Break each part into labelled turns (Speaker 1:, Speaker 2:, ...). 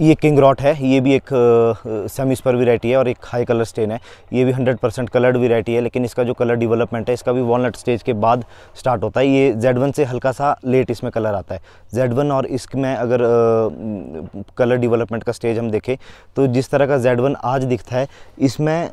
Speaker 1: ये king rot है ये भी एक सेमी स्पर वेरायटी है और एक हाई कलर स्टेन है ये भी 100 परसेंट कलर्ड वेरायटी है लेकिन इसका जो कलर डेवलपमेंट है इसका भी वॉलट स्टेज के बाद स्टार्ट होता है ये Z1 से हल्का सा लेट इसमें कलर आता है Z1 और इसमें अगर कलर डेवलपमेंट का स्टेज हम देखें तो जिस तरह का Z1 आज दिखता है इसमें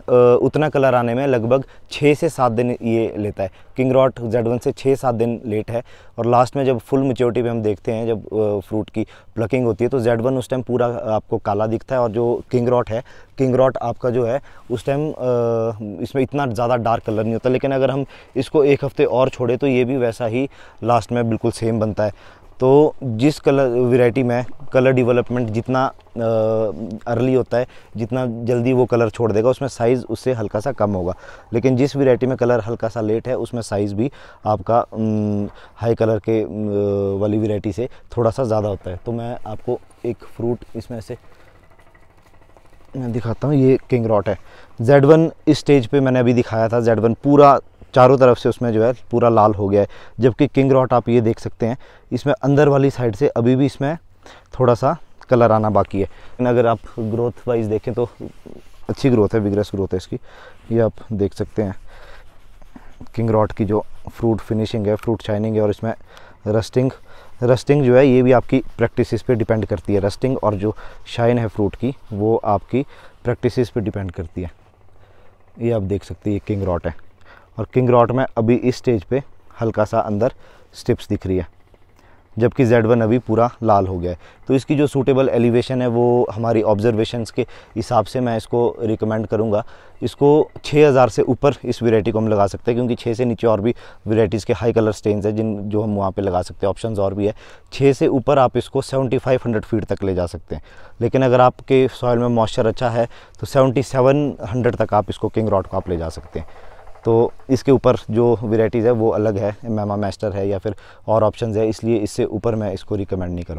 Speaker 1: उतना कलर आने में लगभग छः से सात दिन ये लेता है किंग रॉट जेड से छः सात दिन लेट है और लास्ट में जब फुल मच्योरिटी पर हम देखते हैं जब फ्रूट की प्लकिंग होती है तो जेड उस टाइम पूरा आपको काला दिखता है और जो किंग रॉट है किंग रॉट आपका जो है उस टाइम इसमें इतना ज़्यादा डार्क कलर नहीं होता लेकिन अगर हम इसको एक हफ्ते और छोड़े तो ये भी वैसा ही लास्ट में बिल्कुल सेम बनता है तो जिस कलर वैरायटी में कलर डेवलपमेंट जितना अर्ली होता है जितना जल्दी वो कलर छोड़ देगा उसमें साइज़ उससे हल्का सा कम होगा लेकिन जिस वैरायटी में कलर हल्का सा लेट है उसमें साइज़ भी आपका हाई कलर के वाली वैरायटी से थोड़ा सा ज़्यादा होता है तो मैं आपको एक फ्रूट इसमें से मैं दिखाता हूँ ये किंग रॉट है जेड इस स्टेज पे मैंने अभी दिखाया था जेड वन पूरा चारों तरफ से उसमें जो है पूरा लाल हो गया है जबकि किंग रॉट आप ये देख सकते हैं इसमें अंदर वाली साइड से अभी भी इसमें थोड़ा सा कलर आना बाकी है लेकिन अगर आप ग्रोथ वाइज देखें तो अच्छी ग्रोथ है विग्रेस ग्रोथ है इसकी ये आप देख सकते हैं किंग रॉट की जो फ्रूट फिनिशिंग है फ्रूट शाइनिंग है और इसमें रस्टिंग रस्टिंग जो है ये भी आपकी प्रैक्टिस पे डिपेंड करती है रस्टिंग और जो शाइन है फ्रूट की वो आपकी प्रैक्टिस पे डिपेंड करती है ये आप देख सकते हैं ये किंग रॉट है और किंग रॉट में अभी इस स्टेज पे हल्का सा अंदर स्टिप्स दिख रही है जबकि जेड वन अभी पूरा लाल हो गया है तो इसकी जो सूटेबल एलिवेशन है वो हमारी ऑब्जर्वेशन के हिसाब से मैं इसको रिकमेंड करूँगा इसको 6000 से ऊपर इस वेराइटी को हम लगा सकते हैं क्योंकि 6 से नीचे और भी वेराइटीज़ के हाई कलर स्टेन्स हैं जिन जो हम वहाँ पे लगा सकते हैं ऑप्शंस और भी है 6 से ऊपर आप इसको 7500 फीट तक ले जा सकते हैं लेकिन अगर आपके सॉयल में मॉइस्चर अच्छा है तो 7700 तक आप इसको किंग रॉड को आप ले जा सकते हैं तो इसके ऊपर जो वेराइटीज़ है वो अलग है मैमा मैस्टर है या फिर और ऑप्शंस है इसलिए इससे ऊपर मैं इसको रिकमेंड नहीं करूँगा